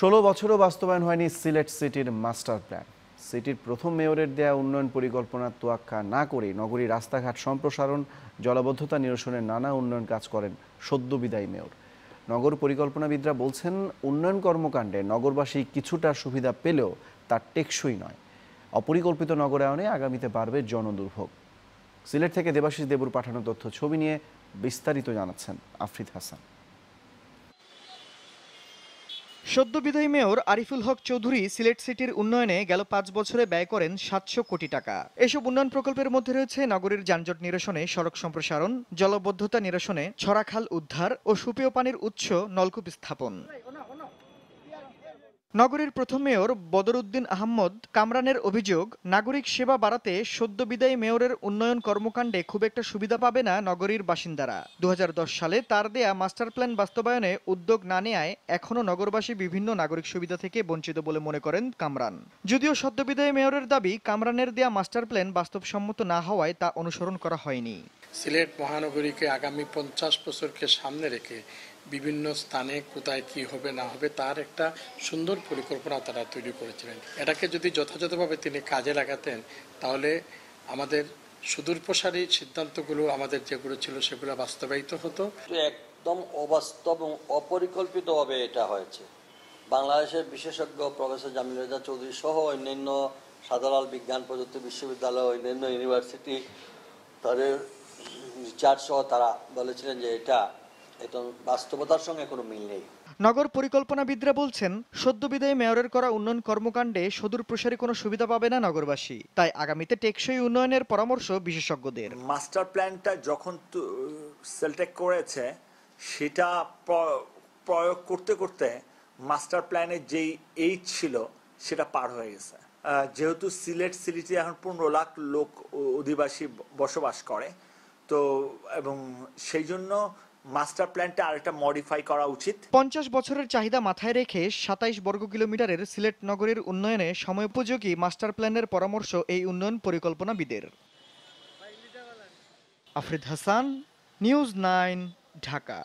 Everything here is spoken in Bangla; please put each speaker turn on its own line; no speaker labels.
ষোলো বছরও বাস্তবায়ন হয়নি সিলেট সিটির মাস্টার প্ল্যান সিটির প্রথম মেয়রের দেয়া উন্নয়ন পরিকল্পনা তোয়াক্কা না করে নগরীর রাস্তাঘাট সম্প্রসারণ জলাবদ্ধতা নিরসনের নানা উন্নয়ন কাজ করেন সদ্য বিদায়ী মেয়র নগর পরিকল্পনাবিদরা বলছেন উন্নয়ন কর্মকাণ্ডে নগরবাসী কিছুটা সুবিধা পেলেও তার টেকসই নয় অপরিকল্পিত নগরায়নে আগামীতে বাড়বে জনদুর্ভোগ সিলেট থেকে দেবাশিস দেবুর পাঠানো তথ্য ছবি নিয়ে বিস্তারিত জানাচ্ছেন আফরিদ হাসান
সদ্য বিদায়ী মেয়র আরিফুল হক চৌধুরী সিলেট সিটির উন্নয়নে গেল পাঁচ বছরে ব্যয় করেন সাতশো কোটি টাকা এসব উন্নয়ন প্রকল্পের মধ্যে রয়েছে নগরীর যানজট নিরসনে সড়ক সম্প্রসারণ জলবদ্ধতা নিরসনে ছড়াখাল উদ্ধার ও সুপেয় পানির উৎস নলকূপ স্থাপন নগরীর প্রথম মেয়র বদরউদ্দিন আহমদ কামরানের অভিযোগ নাগরিক সেবা বাড়াতে সদ্য বিদায়ী মেয়রের উন্নয়ন কর্মকাণ্ডে খুব একটা সুবিধা পাবে না নগরীর বাসিন্দারা দু সালে তার দেয়া মাস্টার প্ল্যান বাস্তবায়নে উদ্যোগ না নেয় এখনও নগরবাসী বিভিন্ন নাগরিক সুবিধা থেকে বঞ্চিত বলে মনে করেন কামরান যদিও সদ্য বিদায়ী মেয়রের দাবি কামরানের দেয়া মাস্টার প্ল্যান বাস্তবসম্মত না হওয়ায় তা অনুসরণ করা হয়নি
সিলেট মহানগরীকে আগামী পঞ্চাশ বছরকে সামনে রেখে বিভিন্ন স্থানে কোথায় কি হবে না হবে তার একটা সুন্দর পরিকল্পনা তারা তৈরি করেছিলেন এটাকে যদি যথাযথভাবে তিনি কাজে লাগাতেন তাহলে আমাদের সুদূরপ্রসারী সিদ্ধান্তগুলো আমাদের যেগুলো ছিল সেগুলো বাস্তবায়িত হতো
একদম অবাস্তব এবং অপরিকল্পিতভাবে এটা হয়েছে বাংলাদেশের বিশেষজ্ঞ প্রফেসর জামিল রাজা চৌধুরী সহ অন্যান্য সাধারণ বিজ্ঞান প্রযুক্তি বিশ্ববিদ্যালয় অন্যান্য ইউনিভার্সিটি তাদের রিচার্জ সহ তারা বলেছিলেন যে এটা বাস্তবতার সঙ্গে কোনো মিল নেই
নগর পরিকল্পনাবিদরা বলছেন সদ্যবিদায়ী মেয়রের করা উন্নয়ন কর্মকাণ্ডে সদূর প্রসারী কোনো সুবিধা পাবে না নগরবাসী তাই আগামীতে টেকসই উন্নয়নের পরামর্শ বিশেষজ্ঞদের
মাস্টার প্ল্যানটা যখন সেলটেক করেছে সেটা প্রয়োগ করতে করতে মাস্টার প্ল্যানের যেই এইজ ছিল সেটা পার হয়ে গেছে যেহেতু সিলেট সিটিতে এখন পনেরো লাখ লোক অধিবাসী বসবাস করে তো এবং সেই জন্য মাস্টার প্ল্যানটা আরেকটা মডিফাই করা উচিত
পঞ্চাশ বছরের চাহিদা মাথায় রেখে সাতাইশ বর্গ কিলোমিটারের সিলেট নগরীর উন্নয়নে সময়োপযোগী মাস্টার প্ল্যানের পরামর্শ এই উন্নয়ন পরিকল্পনাবিদের আফরিদ হাসান নিউজ নাইন ঢাকা